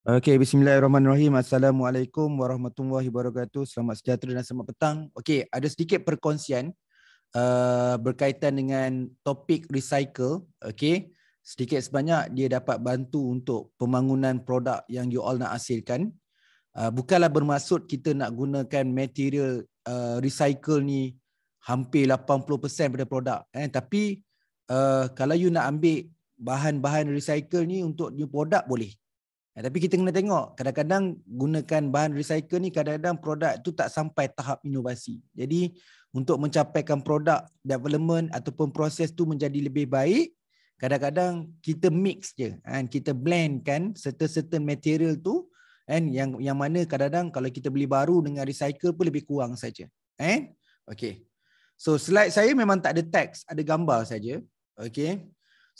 Okey, bismillahirrahmanirrahim. Assalamualaikum warahmatullahi wabarakatuh. Selamat sejahtera dan selamat petang. Okey, ada sedikit perkongsian uh, berkaitan dengan topik recycle. Okey, sedikit sebanyak dia dapat bantu untuk pembangunan produk yang you all nak hasilkan. Uh, bukanlah bermaksud kita nak gunakan material uh, recycle ni hampir 80% pada produk. Eh. Tapi uh, kalau you nak ambil bahan-bahan recycle ni untuk new produk boleh. Ya, tapi kita kena tengok kadang-kadang gunakan bahan recycle ni kadang-kadang produk tu tak sampai tahap inovasi. Jadi untuk mencapaikan produk development ataupun proses tu menjadi lebih baik, kadang-kadang kita mix je and kita blend kan serta-serta material tu and yang yang mana kadang-kadang kalau kita beli baru dengan recycle pun lebih kurang saja. Kan? Okey. So slide saya memang tak ada teks, ada gambar saja. Okey.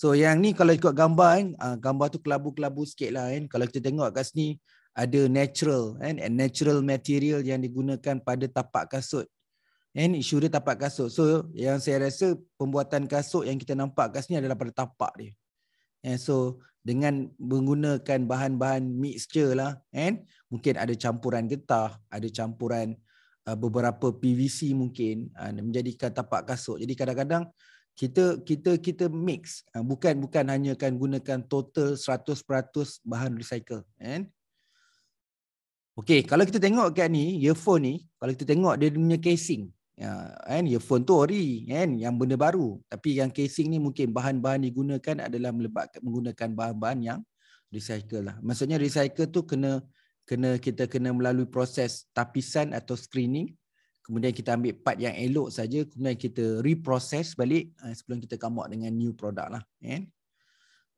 So yang ni kalau ikut gambar kan, uh, gambar tu kelabu-kelabu sikit lah kan. Kalau kita tengok kat sini, ada natural kan, and natural material yang digunakan pada tapak kasut. And isu dia tapak kasut. So yang saya rasa pembuatan kasut yang kita nampak kat sini adalah pada tapak dia. And so dengan menggunakan bahan-bahan mixture lah kan, mungkin ada campuran getah, ada campuran uh, beberapa PVC mungkin uh, menjadikan tapak kasut. Jadi kadang-kadang kita kita kita mix ha, bukan bukan hanya akan gunakan total 100% bahan recycle kan okey kalau kita tengok kat ni earphone ni kalau kita tengok dia punya casing ya kan earphone tu ori kan yang benda baru tapi yang casing ni mungkin bahan-bahan digunakan adalah melibatkan menggunakan bahan-bahan yang recycle lah maksudnya recycle tu kena kena kita kena melalui proses tapisan atau screening kemudian kita ambil part yang elok saja kemudian kita reprocess balik uh, sebelum kita come out dengan new product lah kan ya. yeah.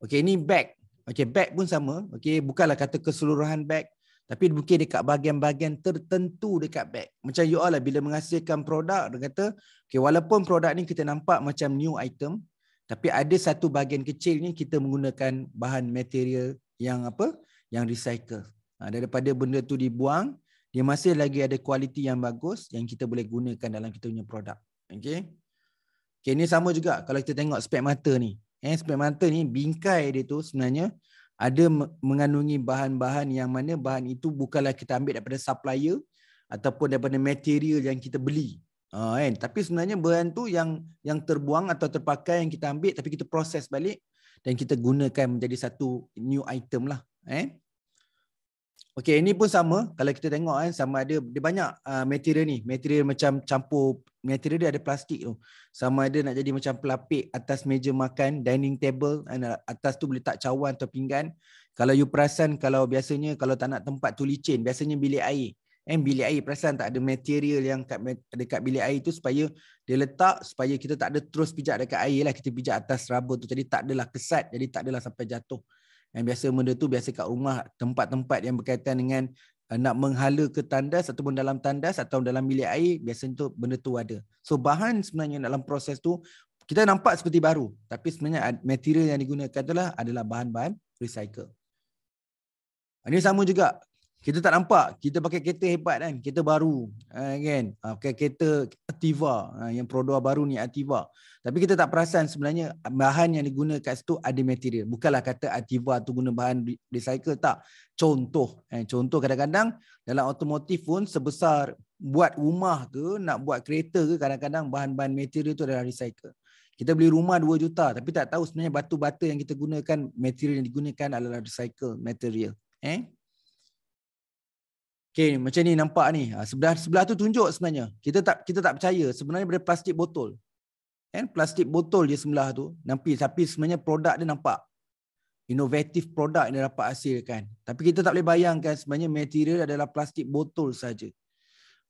okey ni bag okey bag pun sama okey bukannya kata keseluruhan bag tapi mungkin dekat bahagian-bahagian tertentu dekat bag macam you all lah bila menghasilkan produk dia kata okey walaupun produk ni kita nampak macam new item tapi ada satu bahagian kecil ni kita menggunakan bahan material yang apa yang recycle ha, daripada benda tu dibuang dia masih lagi ada kualiti yang bagus yang kita boleh gunakan dalam kita punya produk. Okey. Okay, ini sama juga kalau kita tengok spek mata ni. Eh spek mata ni bingkai dia tu sebenarnya ada mengandungi bahan-bahan yang mana bahan itu bukanlah kita ambil daripada supplier ataupun daripada material yang kita beli. Ha, kan? Tapi sebenarnya bahan tu yang yang terbuang atau terpakai yang kita ambil tapi kita proses balik dan kita gunakan menjadi satu new item lah. Eh? Okey, ini pun sama kalau kita tengok kan sama ada dia banyak uh, material ni, material macam campur material dia ada plastik tu. Sama ada nak jadi macam pelapik atas meja makan, dining table eh, and atas tu boleh tak cawan atau pinggan. Kalau you perasan kalau biasanya kalau tak nak tempat tu licin, biasanya bilik air. Eh bilik air perasan tak ada material yang kat dekat bilik air tu supaya dia letak supaya kita tak ada terus pijak dekat air lah kita pijak atas rubber tu jadi tak adalah kesat jadi tak adalah sampai jatuh. Yang biasa benda tu biasa kat rumah tempat-tempat yang berkaitan dengan eh, nak menghala ke tandas ataupun dalam tandas atau dalam bilik air biasa tu benda tu ada. So bahan sebenarnya dalam proses tu kita nampak seperti baru tapi sebenarnya material yang digunakan adalah adalah bahan-bahan recycle. Ah, ini sama juga kita tak nampak kita pakai kereta hebat kan kereta baru eh, kan ah, pakai kereta ativa ah, yang Prodoa baru ni ativa. tapi kita tak perasan sebenarnya bahan yang digunakan kat situ ada material bukanlah kata ativa tu guna bahan recycle tak contoh eh, contoh kadang-kadang dalam automotif pun sebesar buat rumah ke nak buat kereta ke kadang-kadang bahan-bahan material tu adalah recycle kita beli rumah 2 juta tapi tak tahu sebenarnya batu batu yang kita gunakan material yang digunakan adalah recycle material eh Okay, macam ni nampak ni. Ah, sebelah sebelah tu tunjuk sebenarnya. Kita tak kita tak percaya sebenarnya daripada plastik botol. Kan plastik botol je sebelah tu nampi tapi sebenarnya produk dia nampak. Inovatif produk dia dapat hasilkan. Tapi kita tak boleh bayangkan sebenarnya material adalah plastik botol saja.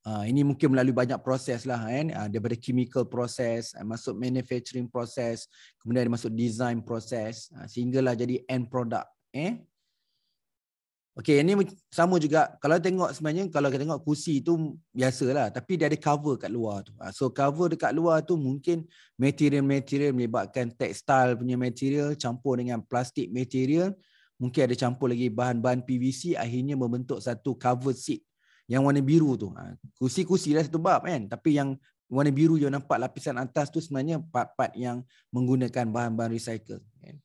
Ah, ini mungkin melalui banyak proses lah kan daripada chemical process masuk manufacturing proses kemudian masuk design process sehinggalah jadi end product eh Okay, ini sama juga. Kalau tengok sebenarnya, kalau kita tengok kursi tu biasalah. Tapi dia ada cover kat luar tu. Ah, so cover dekat luar tu mungkin material-material melibatkan tekstil punya material campur dengan plastik material. Mungkin ada campur lagi bahan-bahan PVC akhirnya membentuk satu cover seat yang warna biru tu. Ah, kursi-kursi lah satu bab kan. Tapi yang warna biru yang nampak lapisan atas tu sebenarnya part-part yang menggunakan bahan-bahan recycle. Kan?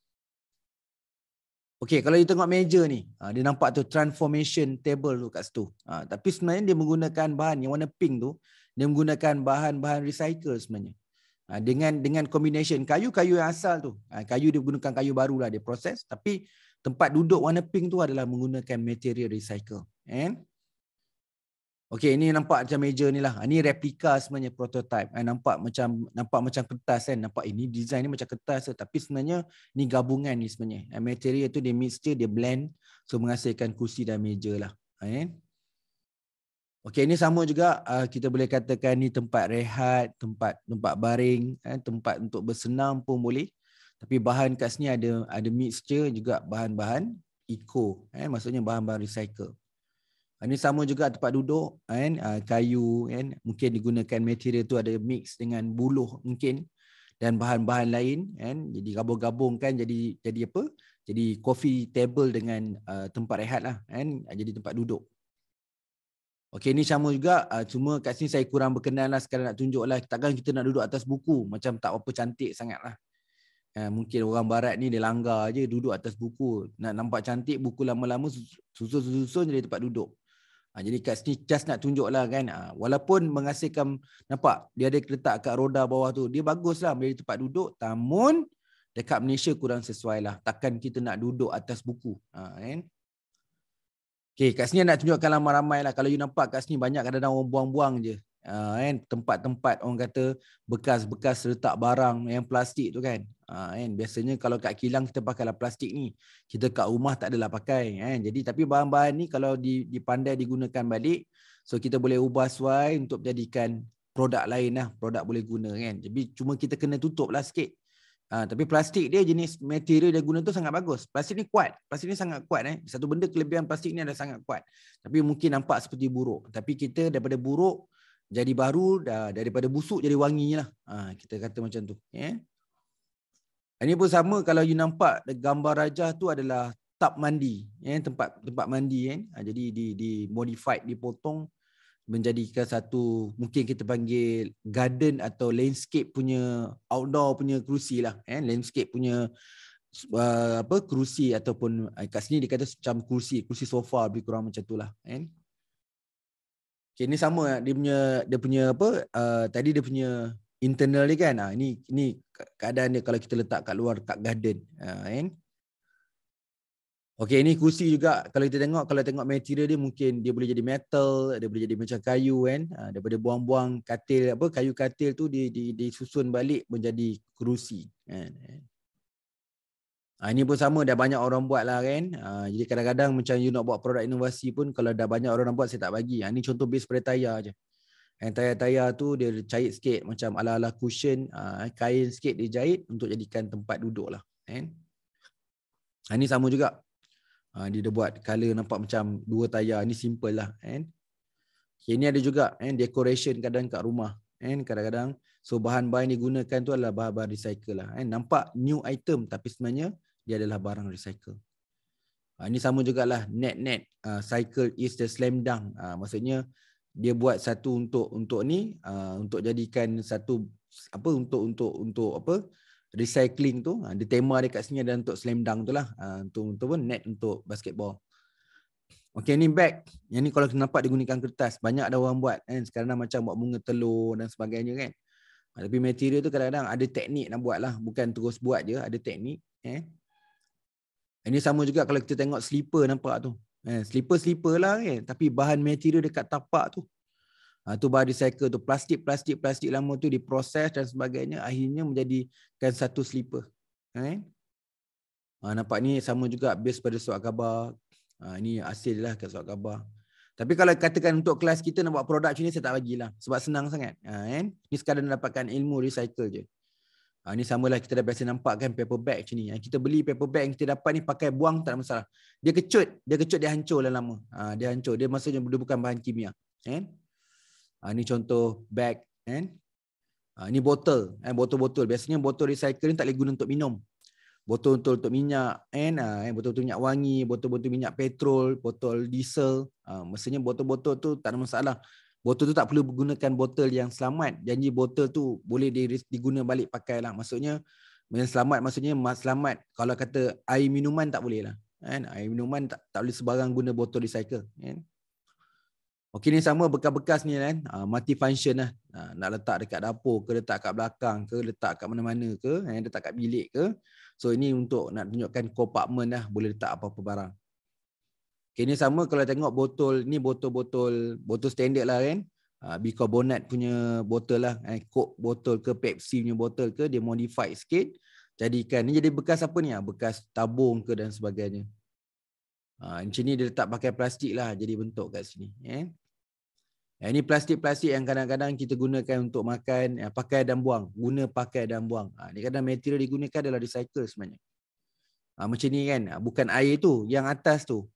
Okay, kalau you tengok meja ni, ah, dia nampak tu transformation table tu kat situ. Ah, tapi sebenarnya dia menggunakan bahan yang warna pink tu, dia menggunakan bahan-bahan recycle sebenarnya. Ah, dengan dengan combination kayu-kayu yang asal tu. Kayu dia menggunakan kayu lah dia proses. Tapi tempat duduk warna pink tu adalah menggunakan material recycle. And? Okay, ini nampak macam meja ni lah. Ini ah, replika sebenarnya prototype. Eh, ah, nampak macam nampak macam kertas kan. Nampak ini eh, design ni macam kertas lah. Tapi sebenarnya ni gabungan ni sebenarnya. Eh, material tu dia mixture, dia blend. So menghasilkan kursi dan meja lah. Eh. Okey, ini sama juga. Uh, kita boleh katakan ni tempat rehat, tempat tempat baring, eh, tempat untuk bersenam pun boleh. Tapi bahan kat sini ada ada mixture juga bahan-bahan eco. Eh, maksudnya bahan-bahan recycle. Ah, ini sama juga tempat duduk kan ah, kayu kan mungkin digunakan material tu ada mix dengan buluh mungkin dan bahan-bahan lain kan jadi gabung-gabungkan jadi jadi apa jadi coffee table dengan uh, tempat rehat lah kan jadi tempat duduk Okey ini sama juga uh, cuma kat sini saya kurang berkenan lah sekarang nak tunjuk lah takkan kita nak duduk atas buku macam tak apa cantik sangat lah uh, mungkin orang barat ni dia langgar je duduk atas buku nak nampak cantik buku lama-lama susun-susun jadi tempat duduk Ha, jadi kat sini just nak lah, kan. Ha, walaupun menghasilkan, nampak dia ada letak kat roda bawah tu. Dia baguslah menjadi tempat duduk. Namun dekat Malaysia kurang sesuai lah. Takkan kita nak duduk atas buku. Ha, kan? Okay, kat sini nak tunjukkan ramai-ramai lah. Kalau you nampak kat sini banyak kadang-kadang orang buang-buang je uh, tempat-tempat orang kata bekas-bekas letak barang yang plastik tu kan uh, kan biasanya kalau kat kilang kita pakai pakailah plastik ni kita kat rumah tak adalah pakai kan jadi tapi bahan-bahan ni kalau dipandai digunakan balik so kita boleh ubah suai untuk jadikan produk lain lah produk boleh guna kan jadi cuma kita kena tutup lah sikit Ha, tapi plastik dia jenis material dia guna tu sangat bagus. Plastik ni kuat. Plastik ni sangat kuat eh. Satu benda kelebihan plastik ni adalah sangat kuat. Tapi mungkin nampak seperti buruk. Tapi kita daripada buruk jadi baru dah daripada busuk jadi wanginya lah. Ha, kita kata macam tu ya ini pun sama kalau you nampak gambar raja tu adalah tap mandi ya tempat tempat mandi ya ha, jadi di di modified dipotong menjadikan satu mungkin kita panggil garden atau landscape punya outdoor punya kerusi lah ya landscape punya uh, apa kerusi ataupun uh, kat sini dia kata macam kerusi kerusi sofa lebih kurang macam itulah ya Okay, ni sama dia punya dia punya apa uh, tadi dia punya internal dia kan. Ah ini, ini keadaan dia kalau kita letak kat luar kat garden. Uh, kan? Okey, ini kursi juga. Kalau kita tengok, kalau tengok material dia mungkin dia boleh jadi metal, dia boleh jadi macam kayu kan. Ha, daripada buang-buang katil apa, kayu katil tu di dia, dia susun balik menjadi kerusi. Kan? Uh, ini pun sama dah banyak orang buat lah kan. Uh, jadi kadang-kadang macam you nak buat produk inovasi pun kalau dah banyak orang nak buat saya tak bagi. Uh, ini contoh base pada tayar je. And tayar-tayar tu dia cahit sikit macam ala-ala cushion. Uh, kain sikit dia jahit untuk jadikan tempat duduk lah. Kan? Uh, ini sama juga. Uh, dia dah buat colour nampak macam dua tayar. Ini simple lah. Kan? Okay, ini ada juga kan? decoration kadang kat rumah. Kan? Kadang-kadang So bahan-bahan yang digunakan tu adalah bahan-bahan recycle lah. kan? nampak new item tapi sebenarnya dia adalah barang recycle. Uh, ini sama juga lah net-net uh, ah, cycle is the slam dunk. Uh, maksudnya dia buat satu untuk untuk ni uh, untuk jadikan satu apa untuk untuk untuk apa recycling tu ada uh, tema dekat sini dan untuk slam dunk tu lah uh, untuk untuk pun net untuk basketball. Okay ni bag Yang ni kalau nampak digunakan kertas Banyak ada orang buat kan? Sekarang macam buat bunga telur dan sebagainya kan Tapi material tu kadang-kadang ada teknik nak buat lah Bukan terus buat je ada teknik eh? Ini sama juga kalau kita tengok sleeper nampak tu. Eh, Sleeper-sleeper lah kan. Eh. Tapi bahan material dekat tapak tu. Ha, tu bahan recycle tu. Plastik-plastik-plastik lama tu diproses dan sebagainya. Akhirnya menjadikan satu sleeper. Eh? Ha, nampak ni sama juga based pada suat khabar. Ha, ah, ini hasil lah ke suat khabar. Tapi kalau katakan untuk kelas kita nak buat produk macam ni, saya tak bagilah. Sebab senang sangat. Ha, eh? Ini sekadar nak dapatkan ilmu recycle je. Ha, ni samalah kita dah biasa nampak kan paper bag macam ni. Yang ha, kita beli paper bag yang kita dapat ni pakai buang tak ada masalah. Dia kecut, dia kecut dia hancur dah lama. Ha, dia hancur, dia masa dia bukan bahan kimia. Kan? Ha, ni contoh bag kan? Ha, ni botol, eh, botol-botol. Biasanya botol recycle ni tak boleh guna untuk minum. Botol untuk untuk minyak, kan? Ha, eh, botol untuk minyak wangi, botol-botol minyak petrol, botol diesel. Ha, maksudnya botol-botol tu tak ada masalah botol tu tak perlu menggunakan botol yang selamat janji botol tu boleh diguna balik pakai lah maksudnya yang selamat maksudnya selamat kalau kata air minuman tak boleh lah kan air minuman tak, tak boleh sebarang guna botol recycle kan Okey ni sama bekas-bekas ni kan uh, ah, multi function lah uh, nak letak dekat dapur ke letak kat belakang ke letak kat mana-mana ke eh, letak kat bilik ke so ini untuk nak tunjukkan compartment lah boleh letak apa-apa barang Okay, ni sama kalau tengok botol, ni botol-botol, botol standard lah kan. Uh, bicarbonate punya botol lah. Eh, Coke botol ke Pepsi punya botol ke, dia modified sikit. Jadikan, ni jadi bekas apa ni? Ah, bekas tabung ke dan sebagainya. Uh, macam ni dia letak pakai plastik lah, jadi bentuk kat sini. Ya. Eh? Eh, ini plastik-plastik yang kadang-kadang kita gunakan untuk makan, eh, pakai dan buang. Guna, pakai dan buang. Ha, ini kadang material digunakan adalah recycle sebenarnya. Ha, macam ni kan, bukan air tu, yang atas tu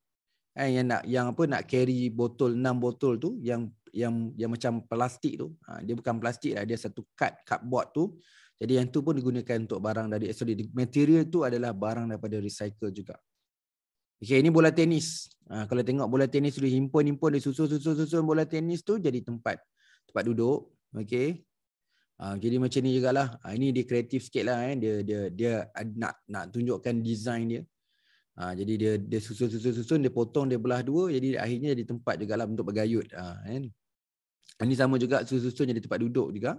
eh, yang nak yang apa nak carry botol enam botol tu yang yang yang macam plastik tu ha, dia bukan plastik lah dia satu kad cardboard tu jadi yang tu pun digunakan untuk barang dari sorry material tu adalah barang daripada recycle juga okay ini bola tenis ha, kalau tengok bola tenis sudah himpun himpun dia susun susun susun bola tenis tu jadi tempat tempat duduk okay ha, jadi macam ni jugalah ha, ini dia kreatif lah eh dia dia dia nak nak tunjukkan design dia Ha, jadi dia dia susun susun susun dia potong dia belah dua jadi akhirnya jadi tempat juga lah untuk bergayut. Ha, kan? Ini sama juga susun susun jadi tempat duduk juga.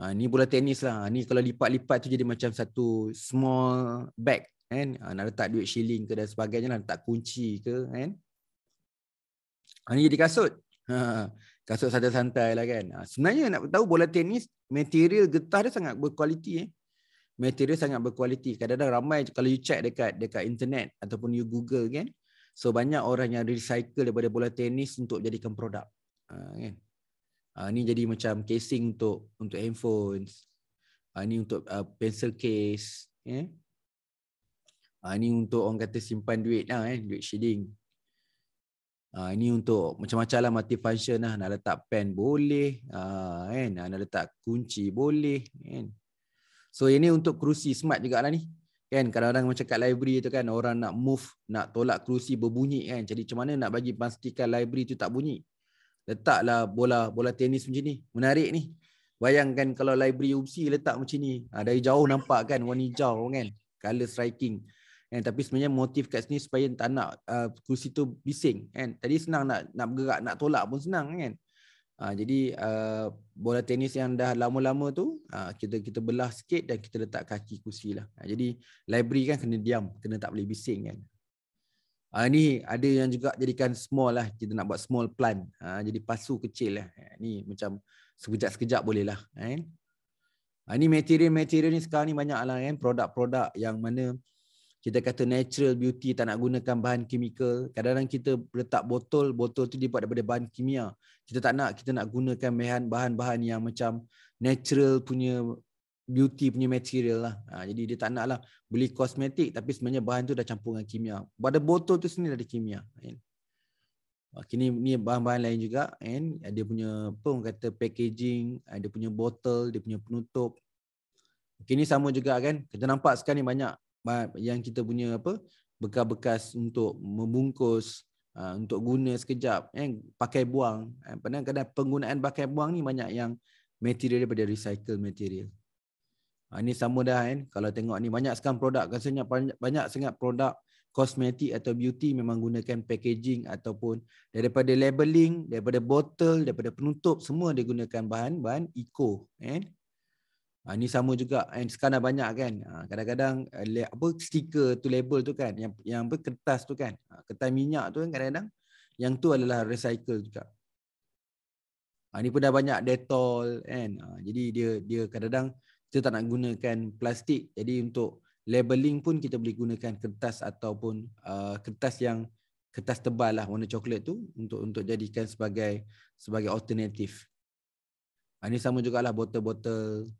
Ha, ini bola tenis lah. Ini ha, kalau lipat-lipat tu jadi macam satu small bag. Kan? Ha, nak letak duit shilling ke dan sebagainya lah. Letak kunci ke. Kan? Ha, ini jadi kasut. Ha, kasut santai-santai lah kan. Ha, sebenarnya nak tahu bola tenis material getah dia sangat berkualiti. Eh? material sangat berkualiti. Kadang-kadang ramai kalau you check dekat dekat internet ataupun you Google kan. So banyak orang yang recycle daripada bola tenis untuk jadikan produk. Ha, kan? Ha, ni jadi macam casing untuk untuk handphone. Ha, ah, ni untuk uh, pencil case. Eh? Ha, ni untuk orang kata simpan duit lah. Eh? Duit shading. Ha, ini untuk macam-macam lah multifunction lah. Nak letak pen boleh. Ha, kan? Nak letak kunci boleh. Kan? So ini untuk kerusi smart juga lah ni. Kan kadang-kadang macam kat library tu kan orang nak move, nak tolak kerusi berbunyi kan. Jadi macam mana nak bagi pastikan library tu tak bunyi? Letaklah bola bola tenis macam ni. Menarik ni. Bayangkan kalau library UPSI letak macam ni. Ha, dari jauh nampak kan warna hijau kan. Color striking. Kan? tapi sebenarnya motif kat sini supaya tak nak uh, kerusi tu bising kan. Tadi senang nak nak bergerak, nak tolak pun senang kan. Ah, jadi uh, bola tenis yang dah lama-lama tu uh, kita kita belah sikit dan kita letak kaki kursi lah. Uh, jadi library kan kena diam, kena tak boleh bising kan. Uh, ni ada yang juga jadikan small lah. Kita nak buat small plan. Uh, jadi pasu kecil lah. Uh, ni macam sekejap-sekejap boleh lah. Kan? ini material-material ni sekarang ni banyak lah kan. Produk-produk yang mana kita kata natural beauty tak nak gunakan bahan kimikal kadang-kadang kita letak botol botol tu dibuat daripada bahan kimia kita tak nak kita nak gunakan bahan bahan-bahan yang macam natural punya beauty punya material lah. Ha, jadi dia tak nak lah beli kosmetik tapi sebenarnya bahan tu dah campur dengan kimia. Pada botol tu sendiri ada kimia. Kan. Ha, kini Okay, ni, bahan-bahan lain juga. Kan? Dia punya apa orang kata packaging, ada ha, punya botol, dia punya penutup. Okay, sama juga kan. Kita nampak sekarang ni banyak yang kita punya apa bekas-bekas untuk membungkus ah, untuk guna sekejap eh pakai buang eh, kadang-kadang penggunaan pakai buang ni banyak yang material daripada recycle material ha, ah, ini sama dah kan eh. kalau tengok ni banyak sekarang produk rasanya banyak, banyak sangat produk kosmetik atau beauty memang gunakan packaging ataupun daripada labeling daripada botol daripada penutup semua dia gunakan bahan-bahan eco kan eh. Ha, ni sama juga kan sekarang dah banyak kan. Ah, kadang-kadang eh, le- apa stiker tu label tu kan yang yang apa kertas tu kan. Ha, kertas minyak tu kan kadang-kadang yang tu adalah recycle juga. Ha, ni pun dah banyak detol kan. Ha, jadi dia dia kadang-kadang kita tak nak gunakan plastik. Jadi untuk labeling pun kita boleh gunakan kertas ataupun uh, kertas yang kertas tebal lah warna coklat tu untuk untuk jadikan sebagai sebagai alternatif. Ha, ini sama jugalah botol-botol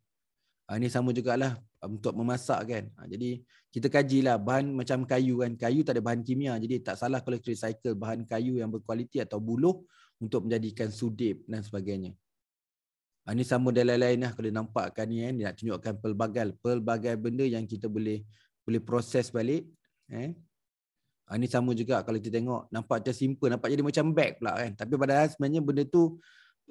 Uh, ini sama lah untuk memasak kan. Uh, jadi kita kajilah bahan macam kayu kan. Kayu tak ada bahan kimia. Jadi tak salah kalau kita recycle bahan kayu yang berkualiti atau buluh untuk menjadikan sudip dan sebagainya. Uh, ini sama dan lain-lain lah. Kalau nampak kan ni kan. Dia nak tunjukkan pelbagai, pelbagai benda yang kita boleh boleh proses balik. Eh? Ha, ini sama juga kalau kita tengok nampak macam simple nampak jadi macam bag pula kan tapi padahal sebenarnya benda tu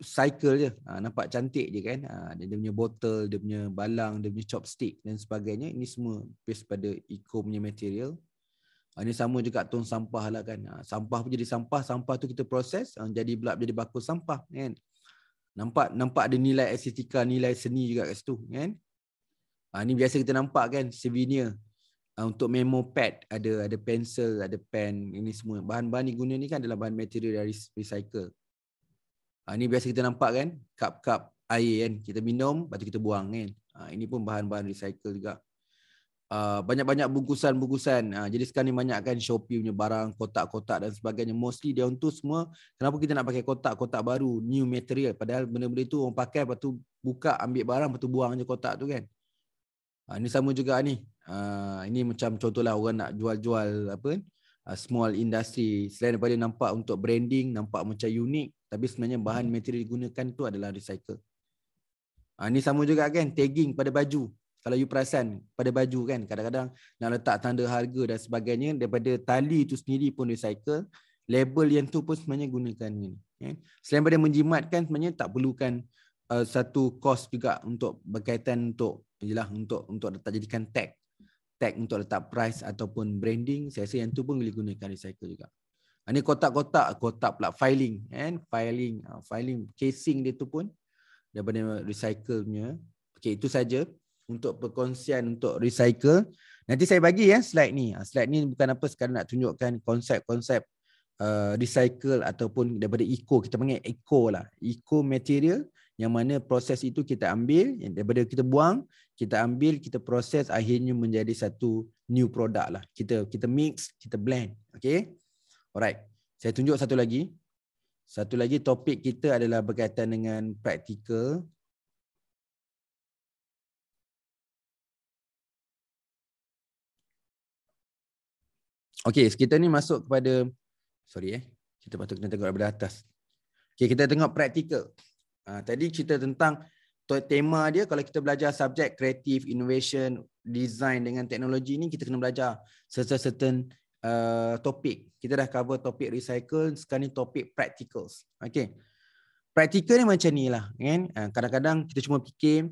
cycle je ha, nampak cantik je kan ha, dia, punya botol dia punya balang dia punya chopstick dan sebagainya ini semua based pada eco punya material ha, ini sama juga tong sampah lah kan ha, sampah pun jadi sampah sampah tu kita proses ha, jadi belap jadi bakul sampah kan nampak nampak ada nilai estetika nilai seni juga kat situ kan ha, ini biasa kita nampak kan souvenir ha, untuk memo pad ada ada pensel ada pen ini semua bahan-bahan ni guna ni kan adalah bahan material dari recycle Ha, ini biasa kita nampak kan, kap-kap air kan. Kita minum, lepas kita buang kan. Ha, ini pun bahan-bahan recycle juga. Uh, banyak-banyak bungkusan-bungkusan. Uh, jadi sekarang ni banyak kan Shopee punya barang, kotak-kotak dan sebagainya. Mostly dia untuk semua, kenapa kita nak pakai kotak-kotak baru, new material. Padahal benda-benda tu orang pakai, lepas tu buka, ambil barang, lepas tu buang je kotak tu kan. Uh, ini sama juga ni. Uh, ini macam contohlah orang nak jual-jual apa uh, small industry. Selain daripada nampak untuk branding, nampak macam unik, tapi sebenarnya bahan hmm. material digunakan tu adalah recycle. Ha, ni sama juga kan, tagging pada baju. Kalau you perasan pada baju kan, kadang-kadang nak letak tanda harga dan sebagainya, daripada tali tu sendiri pun recycle, label yang tu pun sebenarnya gunakan ni. Kan? Selain daripada menjimatkan, sebenarnya tak perlukan uh, satu kos juga untuk berkaitan untuk ialah untuk untuk letak jadikan tag tag untuk letak price ataupun branding saya rasa yang tu pun boleh gunakan recycle juga ini kotak-kotak, kotak pula filing, kan? Filing, ah, filing casing dia tu pun daripada recycle punya. Okey, itu saja untuk perkongsian untuk recycle. Nanti saya bagi ya slide ni. Ah, slide ni bukan apa sekarang nak tunjukkan konsep-konsep uh, recycle ataupun daripada eco kita panggil eco lah. Eco material yang mana proses itu kita ambil yang daripada kita buang, kita ambil, kita proses akhirnya menjadi satu new product lah. Kita kita mix, kita blend. Okey. Alright. Saya tunjuk satu lagi. Satu lagi topik kita adalah berkaitan dengan praktikal. Okey, kita ni masuk kepada sorry eh. Kita patut kena tengok daripada atas. Okey, kita tengok praktikal. Uh, tadi cerita tentang tema dia kalau kita belajar subjek kreatif, innovation, design dengan teknologi ni kita kena belajar certain uh, topik. Kita dah cover topik recycle, sekarang ni topik practicals. Okay. Practical ni macam ni lah. Kan? Ah, kadang-kadang kita cuma fikir,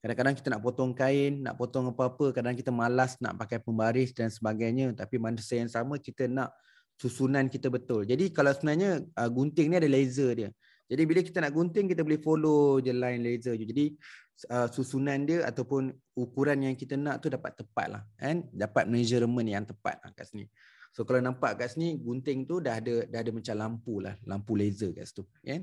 kadang-kadang kita nak potong kain, nak potong apa-apa, kadang kita malas nak pakai pembaris dan sebagainya. Tapi manusia yang sama, kita nak susunan kita betul. Jadi kalau sebenarnya ah, gunting ni ada laser dia. Jadi bila kita nak gunting, kita boleh follow je line laser je. Jadi uh, susunan dia ataupun ukuran yang kita nak tu dapat tepat lah kan dapat measurement yang tepat lah kat sini so kalau nampak kat sini gunting tu dah ada dah ada macam lampu lah lampu laser kat situ kan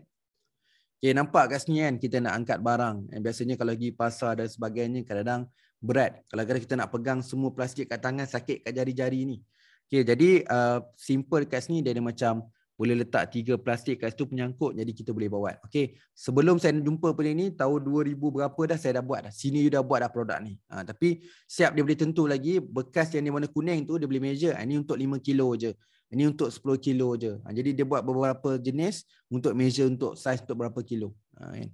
okay, nampak kat sini kan kita nak angkat barang And eh, biasanya kalau pergi pasar dan sebagainya kadang-kadang berat Kalau kadang kita nak pegang semua plastik kat tangan sakit kat jari-jari ni Okay, jadi uh, simple kat sini dia ada macam boleh letak tiga plastik kat situ penyangkut jadi kita boleh bawa. Okey, sebelum saya jumpa benda ni tahun 2000 berapa dah saya dah buat dah. Sini you dah buat dah produk ni. Ha, tapi siap dia boleh tentu lagi bekas yang ni warna kuning tu dia boleh measure. Ha, ini untuk 5 kilo je. Ini untuk 10 kilo je. Ha, jadi dia buat beberapa jenis untuk measure untuk size untuk berapa kilo. Ha, kan.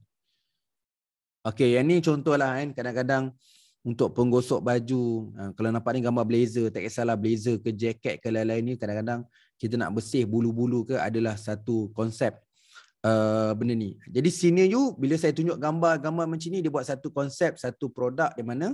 Okey, yang ni contohlah kan kadang-kadang untuk penggosok baju ha, kalau nampak ni gambar blazer tak kisahlah blazer ke jaket ke lain-lain ni kadang-kadang kita nak bersih bulu-bulu ke adalah satu konsep uh, benda ni jadi senior you bila saya tunjuk gambar-gambar macam ni dia buat satu konsep satu produk di mana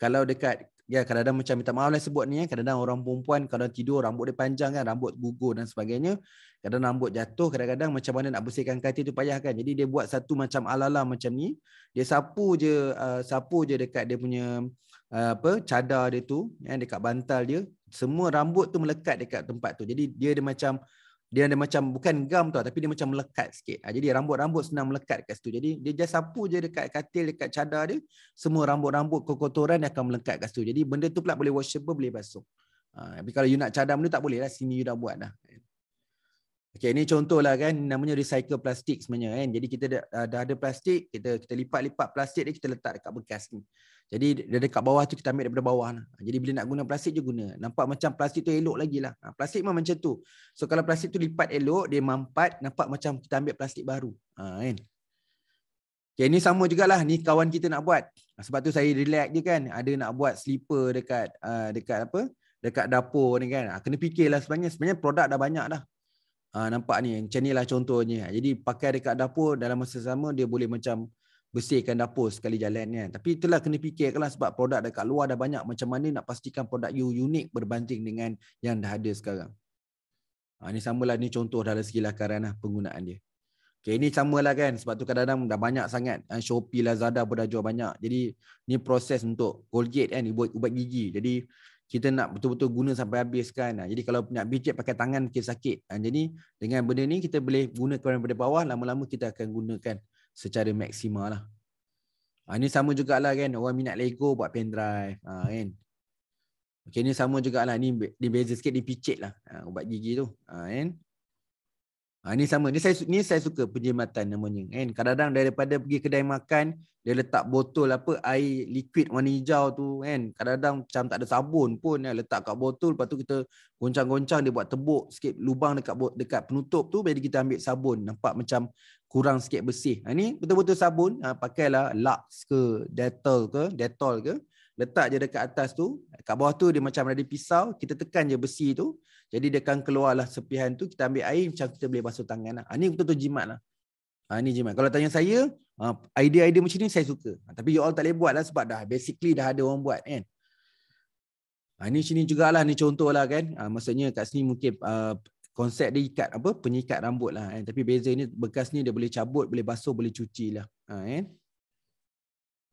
kalau dekat Ya, kadang-kadang macam minta maaf lah sebut ni ya. Kadang-kadang orang perempuan kalau tidur rambut dia panjang kan, rambut gugur dan sebagainya. Kadang kadang rambut jatuh, kadang-kadang macam mana nak bersihkan katil tu payah kan. Jadi dia buat satu macam alala macam ni. Dia sapu je uh, sapu je dekat dia punya uh, apa cadar dia tu ya, dekat bantal dia. Semua rambut tu melekat dekat tempat tu. Jadi dia dia macam dia ada macam bukan gam tu tapi dia macam melekat sikit. Ha, jadi rambut-rambut senang melekat kat situ. Jadi dia just sapu je dekat katil, dekat cadar dia, semua rambut-rambut kotoran dia akan melekat kat situ. Jadi benda tu pula boleh washable, boleh basuh. Ha, tapi kalau you nak cadar benda tak boleh lah, sini you dah buat dah. Okay, ini contohlah kan namanya recycle plastik sebenarnya kan. Jadi kita dah, dah ada plastik, kita kita lipat-lipat plastik ni kita letak dekat bekas ni. Jadi dia dekat bawah tu kita ambil daripada bawah lah. Ha, jadi bila nak guna plastik je guna. Nampak macam plastik tu elok lagi lah. Ha, plastik memang macam tu. So kalau plastik tu lipat elok, dia mampat. Nampak macam kita ambil plastik baru. Ha, kan? Okay, ni sama jugalah. Ni kawan kita nak buat. Ha, sebab tu saya relax je kan. Ada nak buat sleeper dekat uh, dekat apa? Dekat dapur ni kan. Kena fikirlah sebenarnya. Sebenarnya produk dah banyak dah. Ha, nampak ni. Macam ni lah contohnya. Jadi pakai dekat dapur dalam masa sama dia boleh macam bersihkan dapur sekali jalan kan. Tapi itulah kena fikirlah sebab produk dekat luar dah banyak macam mana nak pastikan produk you unik berbanding dengan yang dah ada sekarang. Ha, ini samalah ni contoh dalam segi lakaran lah, penggunaan dia. Okay, ini samalah kan sebab tu kadang-kadang dah banyak sangat ha, Shopee, Lazada pun dah jual banyak. Jadi ni proses untuk Colgate kan buat ubat gigi. Jadi kita nak betul-betul guna sampai habis kan. Ha, jadi kalau punya bijak pakai tangan mungkin sakit. Ha, jadi dengan benda ni kita boleh guna kepada bawah lama-lama kita akan gunakan secara maksimal lah. Ha, ini sama jugalah kan. Orang minat Lego buat pendrive. Ha, ah, kan? Okay, ini sama jugalah. Ni, ni beza sikit, ni picit lah. Ha, ah, ubat gigi tu. Ha, kan? Ha, ini sama. Ini saya, ini saya suka penjimatan namanya. Kan? Kadang-kadang daripada pergi kedai makan, dia letak botol apa air liquid warna hijau tu. Kan? Kadang-kadang macam tak ada sabun pun. Ya, letak kat botol. Lepas tu kita goncang-goncang, dia buat tebuk sikit lubang dekat dekat penutup tu. Jadi kita ambil sabun. Nampak macam kurang sikit bersih. Ha, ini betul-betul sabun. Ha, pakailah Lux ke Dettol ke. Dettol ke. Letak je dekat atas tu. Kat bawah tu dia macam ada pisau. Kita tekan je besi tu. Jadi dia akan keluarlah sepihan tu kita ambil air macam kita boleh basuh tangan. Lah. Ha, ni betul-betul jimat lah. Ha, ni jimat. Kalau tanya saya, ha, idea-idea macam ni saya suka. Ha, tapi you all tak boleh buat lah sebab dah basically dah ada orang buat kan. Ha, ni sini jugalah, ni contoh lah kan. Ha, maksudnya kat sini mungkin uh, konsep dia ikat apa penyikat rambut lah. Kan? Tapi beza ni bekas ni dia boleh cabut, boleh basuh, boleh cuci lah. Ha, eh.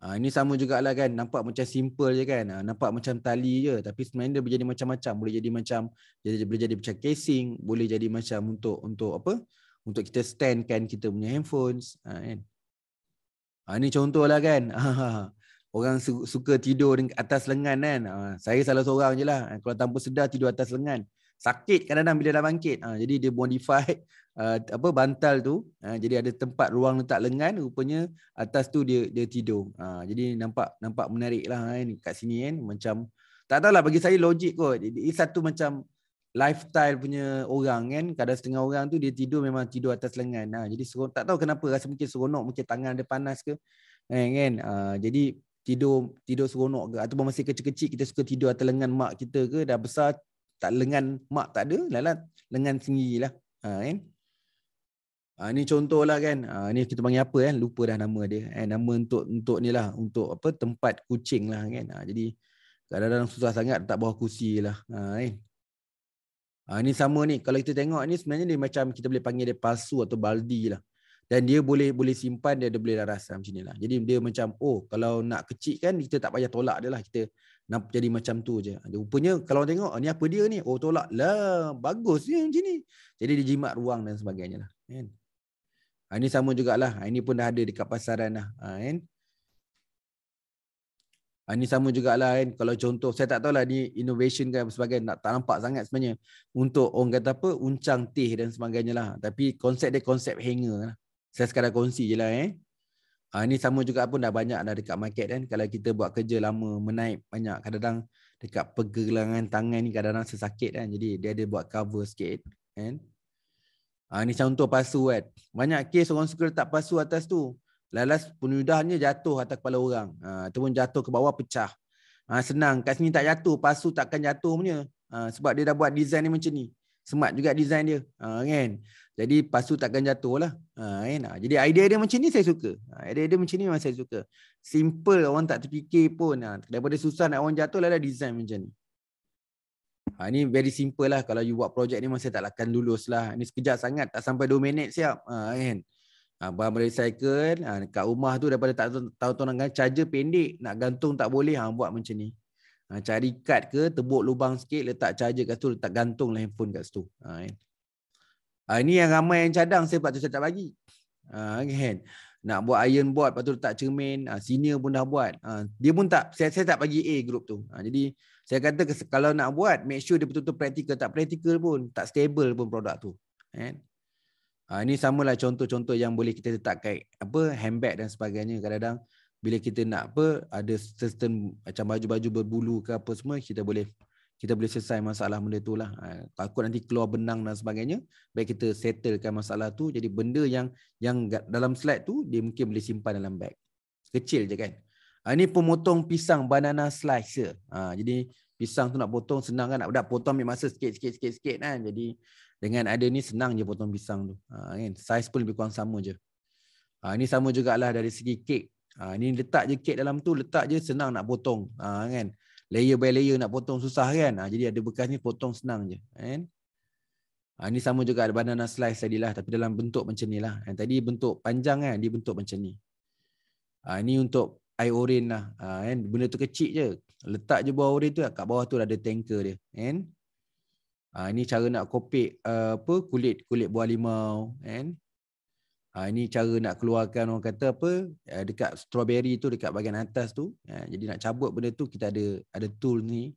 Uh, ini sama lah kan nampak macam simple je kan uh, nampak macam tali je tapi sebenarnya boleh jadi macam-macam boleh jadi macam jadi boleh jadi macam casing boleh jadi macam untuk untuk apa untuk kita stand kan kita punya handphones uh, kan uh, ini contohlah kan orang su- suka tidur atas lengan kan uh, saya salah seorang je lah kalau tanpa sedar tidur atas lengan sakit kadang-kadang bila dah bangkit ha, jadi dia modify uh, ah, apa bantal tu ha, jadi ada tempat ruang letak lengan rupanya atas tu dia dia tidur ha, jadi nampak nampak menarik lah kan kat sini kan macam tak tahu lah bagi saya logik kot jadi satu macam lifestyle punya orang kan kadang setengah orang tu dia tidur memang tidur atas lengan ha, jadi seron, tak tahu kenapa rasa mungkin seronok mungkin tangan dia panas ke eh, kan, kan? Ha, jadi tidur tidur seronok ke ataupun masih kecil-kecil kita suka tidur atas lengan mak kita ke dah besar tak lengan mak tak ada lala lengan sendirilah ha kan ha, ni lah kan ha, ni kita panggil apa kan lupa dah nama dia eh, nama untuk untuk ni lah untuk apa tempat kucing lah kan ha, jadi kadang-kadang susah sangat tak bawah kursi lah ha, kan ha, ni sama ni kalau kita tengok ni sebenarnya dia macam kita boleh panggil dia palsu atau baldi lah dan dia boleh boleh simpan dia ada boleh rasa lah macam ni lah jadi dia macam oh kalau nak kecil kan kita tak payah tolak dia lah kita nampak jadi macam tu je. Rupanya kalau orang tengok ah, ni apa dia ni? Oh tolak lah. Bagus ya, macam ni. Jadi dia jimat ruang dan sebagainya lah. Kan? Ha, ini sama jugalah. Ha, ini pun dah ada dekat pasaran lah. Ha, kan? ha, ini sama jugalah kan. Kalau contoh, saya tak tahu lah ni innovation kan sebagainya. nak tak nampak sangat sebenarnya. Untuk orang kata apa, uncang teh dan sebagainya lah. Tapi konsep dia konsep hanger lah. Saya sekadar kongsi je lah eh. Uh, ini sama juga pun dah banyak dah dekat market kan. Kalau kita buat kerja lama, menaip banyak. Kadang-kadang dekat pergelangan tangan ni kadang-kadang sesakit kan. Jadi dia ada buat cover sikit kan. Uh, ah, ini contoh pasu kan. Banyak kes orang suka letak pasu atas tu. Lalas penyudahnya jatuh atas kepala orang. Uh, ataupun jatuh ke bawah pecah. Uh, senang. Kat sini tak jatuh. Pasu takkan jatuh punya. Uh, sebab dia dah buat design ni macam ni smart juga design dia ha, kan jadi pasu takkan jatuh lah ha, kan? Ha, jadi idea dia macam ni saya suka ha, idea dia macam ni memang saya suka simple orang tak terfikir pun ha. daripada susah nak orang jatuh lah dah design macam ni ha, ni very simple lah kalau you buat projek ni masih tak akan lulus lah ni sekejap sangat tak sampai 2 minit siap ha, kan Abang ha, boleh recycle ha, Dekat rumah tu daripada tak tahu tahu tahu Charger pendek Nak gantung tak boleh ha, Buat macam ni ha, cari kad ke tebuk lubang sikit letak charger kat situ letak gantunglah handphone kat situ ha, kan? ha, ini yang ramai yang cadang saya patut cakap bagi ha, kan? kan? nak buat iron board patut letak cermin ha, senior pun dah buat ha, dia pun tak saya, saya tak bagi A group tu ha, jadi saya kata kalau nak buat make sure dia betul-betul practical tak practical pun tak stable pun produk tu kan ha, ini samalah contoh-contoh yang boleh kita letak kat apa handbag dan sebagainya kadang-kadang bila kita nak apa ada certain macam baju-baju berbulu ke apa semua kita boleh kita boleh selesai masalah benda tu lah. Ha, takut nanti keluar benang dan sebagainya. Baik kita settlekan masalah tu. Jadi benda yang yang dalam slide tu, dia mungkin boleh simpan dalam bag. Kecil je kan. Ha, ini pemotong pisang banana slicer. Ha, jadi pisang tu nak potong senang kan. Nak, nak potong ambil masa sikit-sikit-sikit kan. Jadi dengan ada ni senang je potong pisang tu. Ha, kan? Size pun lebih kurang sama je. Ha, ini sama jugalah dari segi kek. Ha, ni letak je kek dalam tu, letak je senang nak potong. Ha, kan? Layer by layer nak potong susah kan? Ha, jadi ada bekas ni potong senang je. Kan? Ha, ni sama juga ada banana slice tadi lah. Tapi dalam bentuk macam ni lah. Yang tadi bentuk panjang kan? Dia bentuk macam ni. Ha, ni untuk air oren lah. Ha, kan? Benda tu kecil je. Letak je bawah oren tu. Kat bawah tu lah ada tanker dia. Kan? Ha, ni cara nak kopik uh, apa kulit kulit buah limau. Kan? Ha, ini cara nak keluarkan orang kata apa eh, dekat strawberry tu dekat bahagian atas tu. Ha, jadi nak cabut benda tu kita ada ada tool ni.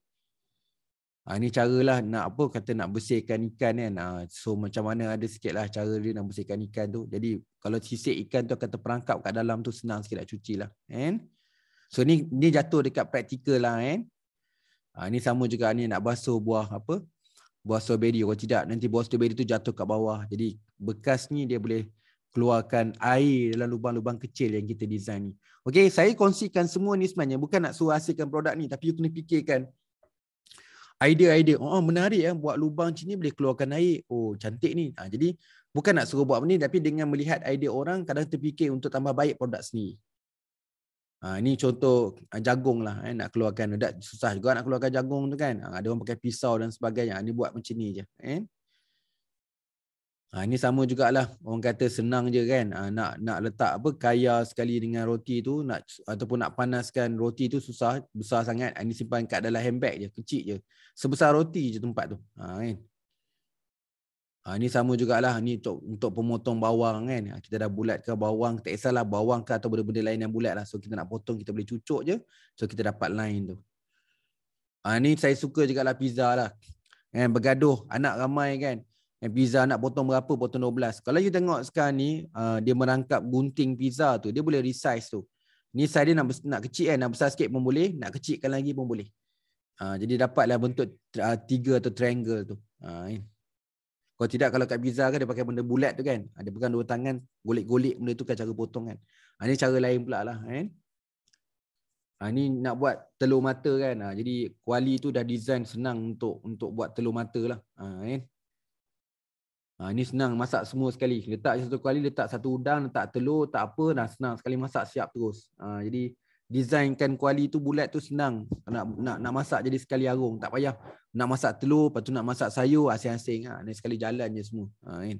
Ha, ini caralah nak apa kata nak bersihkan ikan kan. Ha, so macam mana ada sikit lah cara dia nak bersihkan ikan tu. Jadi kalau sisik ikan tu akan terperangkap kat dalam tu senang sikit nak cuci lah. And, so ni, ni jatuh dekat praktikal lah kan. Ha, ni sama juga ni nak basuh buah apa. Buah strawberry. Kalau tidak nanti buah strawberry tu jatuh kat bawah. Jadi bekas ni dia boleh keluarkan air dalam lubang-lubang kecil yang kita design ni. Okey, saya kongsikan semua ni sebenarnya bukan nak suruh hasilkan produk ni tapi you kena fikirkan idea-idea. Oh, menarik ya buat lubang sini boleh keluarkan air. Oh, cantik ni. Ha, jadi bukan nak suruh buat benda ni tapi dengan melihat idea orang kadang terfikir untuk tambah baik produk sendiri. Ha, ini contoh ha, jagung lah eh, nak keluarkan. susah juga nak keluarkan jagung tu kan. Ha, ada orang pakai pisau dan sebagainya. Ha, ini buat macam ni je. Eh? Ha, ini sama jugalah orang kata senang je kan ha, nak nak letak apa kaya sekali dengan roti tu nak ataupun nak panaskan roti tu susah besar sangat ha, ini simpan kat dalam handbag je kecil je sebesar roti je tempat tu ha, kan ha, ini sama jugalah ni untuk untuk pemotong bawang kan ha, kita dah ke bawang tak kisahlah bawang ke atau benda-benda lain yang bulat lah so kita nak potong kita boleh cucuk je so kita dapat line tu ha, ni saya suka jugalah pizza lah kan bergaduh anak ramai kan And eh, pizza nak potong berapa? Potong 12. Kalau you tengok sekarang ni, uh, dia merangkap gunting pizza tu. Dia boleh resize tu. Ni size dia nak, nak kecil kan? Nak besar sikit pun boleh. Nak kecilkan lagi pun boleh. Uh, jadi dapatlah bentuk uh, tiga atau triangle tu. Uh, eh. Kalau tidak, kalau kat pizza kan dia pakai benda bulat tu kan? Uh, dia pegang dua tangan, golek-golek benda tu kan cara potong kan? Uh, ni cara lain pula lah. Eh. Ha, ni nak buat telur mata kan ha, Jadi kuali tu dah design senang Untuk untuk buat telur mata lah ha, eh. Ha, ini senang masak semua sekali. Letak satu kuali, letak satu udang, letak telur, tak apa dah senang sekali masak siap terus. Ha, jadi designkan kuali tu bulat tu senang nak nak nak masak jadi sekali arung tak payah nak masak telur lepas nak masak sayur asing-asing ha. ni sekali jalan je semua ha, kan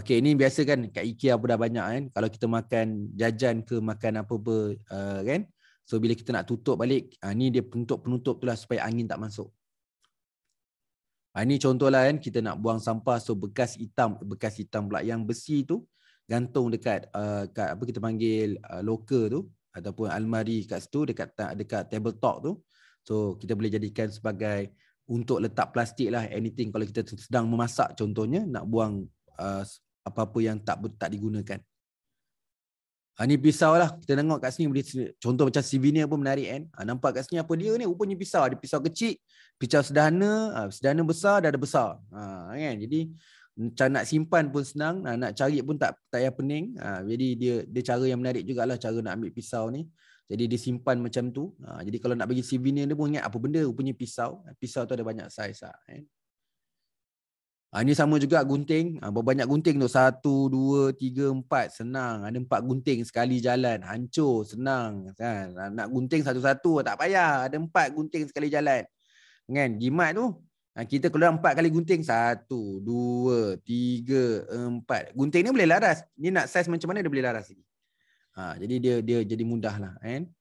okey ni biasa kan kat IKEA pun dah banyak kan kalau kita makan jajan ke makan apa apa uh, eh, kan so bila kita nak tutup balik ha, ni dia penutup penutup tu lah supaya angin tak masuk Ah, ini contohlah kan kita nak buang sampah so bekas hitam bekas hitam pula yang besi tu gantung dekat uh, kat apa kita panggil uh, loker tu ataupun almari kat situ dekat dekat table top tu. So kita boleh jadikan sebagai untuk letak plastik lah anything kalau kita sedang memasak contohnya nak buang uh, apa-apa yang tak tak digunakan. Ha, ni pisau lah. Kita tengok kat sini. Contoh macam souvenir pun menarik kan. Ha, nampak kat sini apa dia ni. Rupanya pisau. Ada pisau kecil. Pisau sederhana. Ha, sederhana besar. Dah ada besar. Ha, kan? Jadi macam nak simpan pun senang. Ha, nak cari pun tak, tak payah pening. Ha, jadi dia, dia cara yang menarik jugalah. Cara nak ambil pisau ni. Jadi dia simpan macam tu. Ha, jadi kalau nak bagi souvenir dia pun ingat apa benda. Rupanya pisau. Pisau tu ada banyak saiz lah. Kan? Ha, ini sama juga gunting. Ha, banyak gunting tu? Satu, dua, tiga, empat. Senang. Ada empat gunting sekali jalan. Hancur. Senang. Ha, nak gunting satu-satu. Tak payah. Ada empat gunting sekali jalan. Kan? Jimat tu. Ha, kita keluar empat kali gunting. Satu, dua, tiga, empat. Gunting ni boleh laras. Ni nak saiz macam mana dia boleh laras lagi. Ha, jadi dia dia jadi mudah lah. Kan?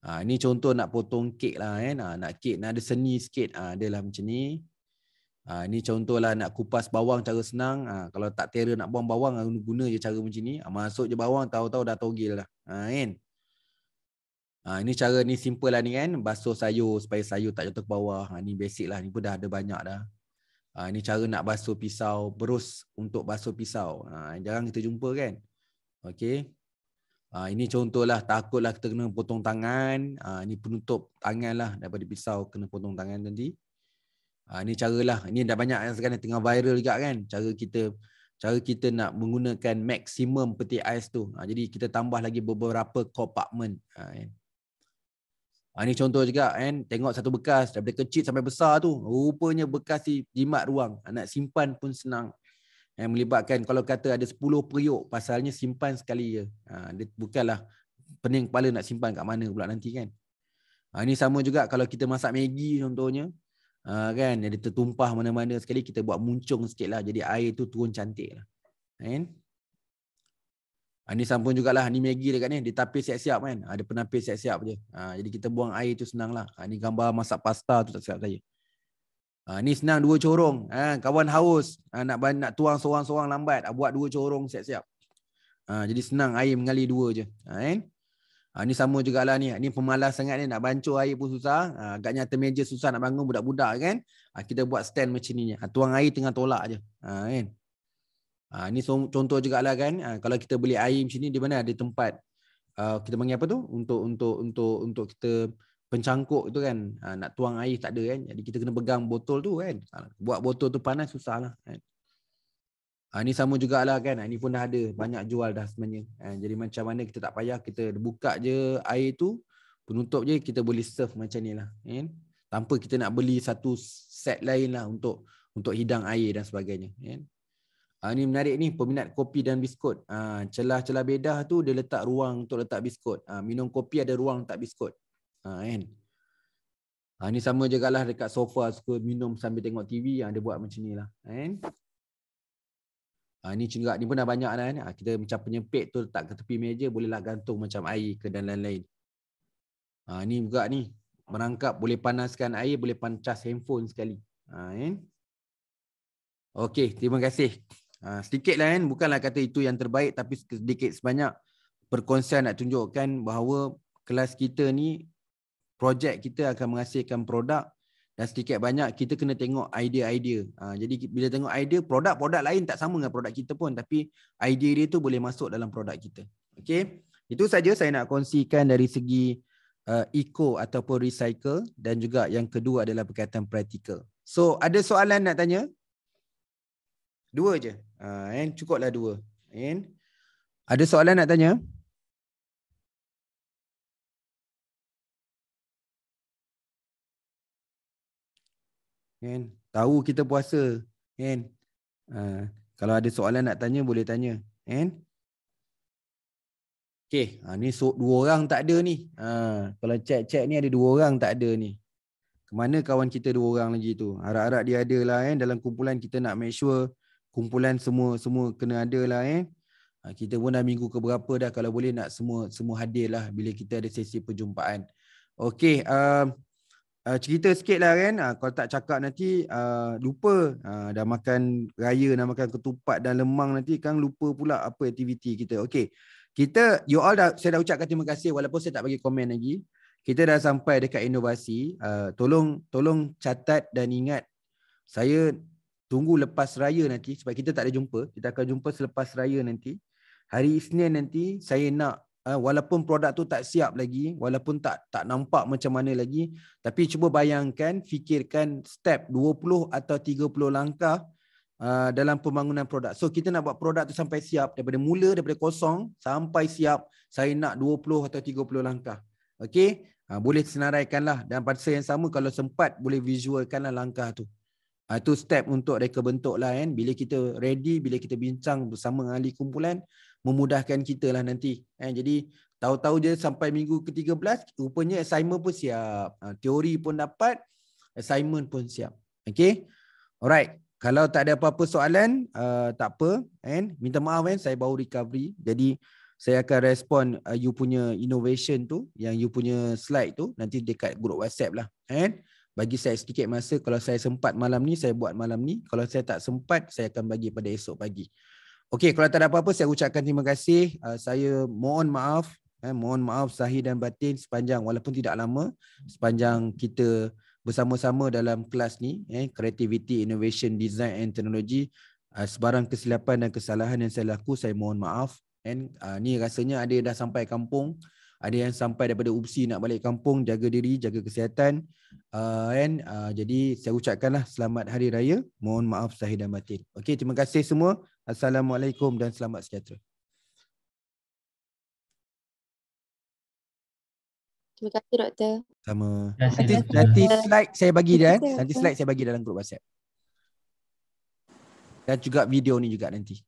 Ha, ini contoh nak potong kek lah. Kan? Ha, nak kek. Nak ada seni sikit. Ha, adalah macam ni. Ha, ni contohlah nak kupas bawang cara senang. Ha, kalau tak terer nak buang bawang, guna ha, guna je cara macam ni. Ha, masuk je bawang, tahu-tahu dah togil lah. Ha, kan? Ha, ini cara ni simple lah ni kan. Basuh sayur supaya sayur tak jatuh ke bawah. Ha, ni basic lah. Ni pun dah ada banyak dah. Ha, ini cara nak basuh pisau. Berus untuk basuh pisau. Ha, jarang kita jumpa kan. Okay. Ha, ini contohlah takutlah kita kena potong tangan. Ha, ini penutup tangan lah daripada pisau kena potong tangan nanti. Ha, ini ni caralah. Ini dah banyak yang sekarang tengah viral juga kan. Cara kita cara kita nak menggunakan maksimum peti ais tu. Ha, jadi kita tambah lagi beberapa compartment. Ha, kan? ha, ini contoh juga kan. Tengok satu bekas daripada kecil sampai besar tu. Rupanya bekas di jimat ruang. Ha, nak simpan pun senang. Ha, melibatkan kalau kata ada 10 periuk pasalnya simpan sekali je. Ha, dia bukanlah pening kepala nak simpan kat mana pula nanti kan. Ha, ini sama juga kalau kita masak Maggi contohnya uh, kan dia tertumpah mana-mana sekali kita buat muncung sikit lah jadi air tu turun cantik lah kan uh, ni sampun jugalah ni Maggi dekat ni dia tapis siap-siap kan ada ah, uh, penapis siap-siap je uh, jadi kita buang air tu senang lah uh, ni gambar masak pasta tu tak siap saya Ha, ni senang dua corong. Ha, kawan haus ha, nak nak tuang seorang-seorang lambat. Ha, buat dua corong siap-siap. Ha, jadi senang air mengalir dua je. Ha, eh? Ha, ni sama lah ni. Ah, ni pemalas sangat ni. Nak bancuh air pun susah. Ha, ah, agaknya atas meja susah nak bangun budak-budak kan. Ha, kita buat stand macam ni. Ha, tuang air tengah tolak je. Ha, kan? ha, ni so, contoh jugalah kan. Ha, kalau kita beli air macam ni, di mana ada tempat. Uh, kita panggil apa tu? Untuk untuk untuk untuk kita pencangkuk tu kan. Ha, nak tuang air tak ada kan. Jadi kita kena pegang botol tu kan. Ha, buat botol tu panas susah lah. Kan? Ha, ah, ni sama lah, kan. Ah, ini pun dah ada. Banyak jual dah sebenarnya. Ha, jadi macam mana kita tak payah. Kita buka je air tu. Penutup je kita boleh serve macam ni lah. Kan? Tanpa kita nak beli satu set lain lah untuk untuk hidang air dan sebagainya. Kan? Ha, ni menarik ni. Peminat kopi dan biskut. Ha, celah-celah bedah tu dia letak ruang untuk letak biskut. Ha, minum kopi ada ruang tak biskut. Ha, kan? Ha, ni sama juga lah dekat sofa suka minum sambil tengok TV yang ha, dia buat macam ni lah. Kan? Ha, ni juga ni pun dah banyak dah kan. Ha, kita macam penyempit tu letak ke tepi meja bolehlah gantung macam air ke dan lain-lain. Ha, ni juga ni merangkap boleh panaskan air boleh pancas handphone sekali. Ha, eh? Okey, terima kasih. Ha, sedikit lah kan, bukanlah kata itu yang terbaik tapi sedikit sebanyak perkongsian nak tunjukkan bahawa kelas kita ni, projek kita akan menghasilkan produk dan sedikit banyak kita kena tengok idea-idea. Ha, jadi bila tengok idea, produk-produk lain tak sama dengan produk kita pun tapi idea dia tu boleh masuk dalam produk kita. Okey. Itu saja saya nak kongsikan dari segi uh, eco ataupun recycle dan juga yang kedua adalah berkaitan practical. So ada soalan nak tanya? Dua je. Ha, cukuplah dua. And ada soalan nak tanya? kan tahu kita puasa kan uh, kalau ada soalan nak tanya boleh tanya kan okey uh, ni so, dua orang tak ada ni uh, kalau chat-chat ni ada dua orang tak ada ni ke mana kawan kita dua orang lagi tu harap-harap dia ada lah kan dalam kumpulan kita nak make sure kumpulan semua semua kena ada lah kan uh, kita pun dah minggu ke berapa dah kalau boleh nak semua semua hadirlah bila kita ada sesi perjumpaan okey uh, uh, cerita sikit lah kan uh, Kalau tak cakap nanti uh, Lupa uh, Dah makan raya Dah makan ketupat dan lemang nanti Kan lupa pula apa aktiviti kita Okay Kita You all dah Saya dah ucapkan terima kasih Walaupun saya tak bagi komen lagi Kita dah sampai dekat inovasi uh, Tolong Tolong catat dan ingat Saya Tunggu lepas raya nanti Sebab kita tak ada jumpa Kita akan jumpa selepas raya nanti Hari Isnin nanti Saya nak Ah, walaupun produk tu tak siap lagi walaupun tak tak nampak macam mana lagi tapi cuba bayangkan fikirkan step 20 atau 30 langkah ah, dalam pembangunan produk. So kita nak buat produk tu sampai siap daripada mula daripada kosong sampai siap saya nak 20 atau 30 langkah. Okey? Ha, boleh senaraikanlah dan pada yang sama kalau sempat boleh visualkanlah langkah tu. Ha, itu step untuk reka bentuk lah kan. Bila kita ready, bila kita bincang bersama ahli kumpulan, memudahkan kita lah nanti. Eh, jadi tahu-tahu je sampai minggu ke-13 rupanya assignment pun siap. Ha, teori pun dapat, assignment pun siap. Okay. Alright. Kalau tak ada apa-apa soalan, uh, tak apa. And minta maaf kan, saya baru recovery. Jadi saya akan respon uh, you punya innovation tu, yang you punya slide tu nanti dekat grup WhatsApp lah. And bagi saya sedikit masa kalau saya sempat malam ni saya buat malam ni kalau saya tak sempat saya akan bagi pada esok pagi. Okey, kalau tak ada apa-apa saya ucapkan terima kasih. Uh, saya mohon maaf eh mohon maaf zahir dan batin sepanjang walaupun tidak lama sepanjang kita bersama-sama dalam kelas ni eh creativity innovation design and technology uh, sebarang kesilapan dan kesalahan yang saya laku saya mohon maaf and uh, ni rasanya ada dah sampai kampung ada yang sampai daripada UPSI nak balik kampung jaga diri jaga kesihatan uh, and uh, jadi saya ucapkanlah selamat hari raya mohon maaf zahir dan batin okey terima kasih semua Assalamualaikum dan selamat sejahtera. Terima kasih doktor. Sama. nanti, nanti slide saya bagi dia. Eh. Nanti slide saya bagi dalam grup WhatsApp. Dan juga video ni juga nanti.